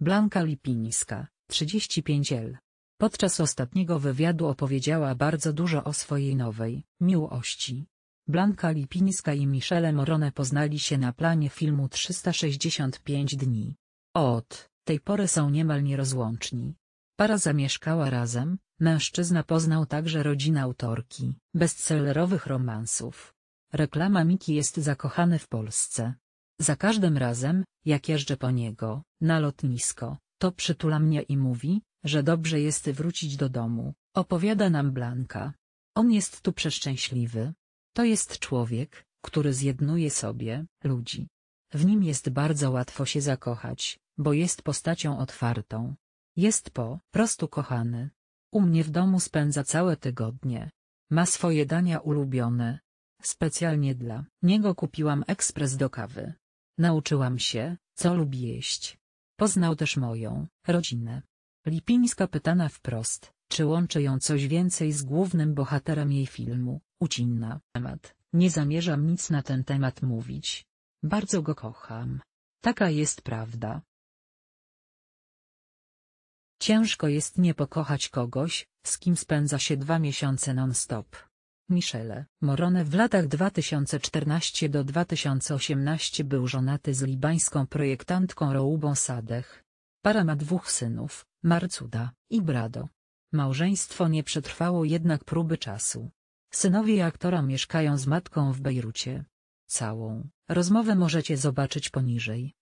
Blanka Lipińska, 35 L. Podczas ostatniego wywiadu opowiedziała bardzo dużo o swojej nowej miłości. Blanka Lipińska i Michele Morone poznali się na planie filmu 365 dni. Od tej pory są niemal nierozłączni. Para zamieszkała razem, mężczyzna poznał także rodzinę autorki bestsellerowych romansów. Reklama Miki jest zakochany w Polsce. Za każdym razem, jak jeżdżę po niego, na lotnisko, to przytula mnie i mówi, że dobrze jest wrócić do domu, opowiada nam Blanka. On jest tu przeszczęśliwy. To jest człowiek, który zjednuje sobie ludzi. W nim jest bardzo łatwo się zakochać, bo jest postacią otwartą. Jest po prostu kochany. U mnie w domu spędza całe tygodnie. Ma swoje dania ulubione. Specjalnie dla niego kupiłam ekspres do kawy. Nauczyłam się, co lubi jeść. Poznał też moją rodzinę. Lipińska pytana wprost, czy łączy ją coś więcej z głównym bohaterem jej filmu, ucinna temat. Nie zamierzam nic na ten temat mówić. Bardzo go kocham. Taka jest prawda. Ciężko jest nie pokochać kogoś, z kim spędza się dwa miesiące non-stop. Michele Morone w latach 2014 do 2018 był żonaty z libańską projektantką Roubą Sadech. Para ma dwóch synów, Marcuda i Brado. Małżeństwo nie przetrwało jednak próby czasu. Synowie aktora mieszkają z matką w Bejrucie. Całą rozmowę możecie zobaczyć poniżej.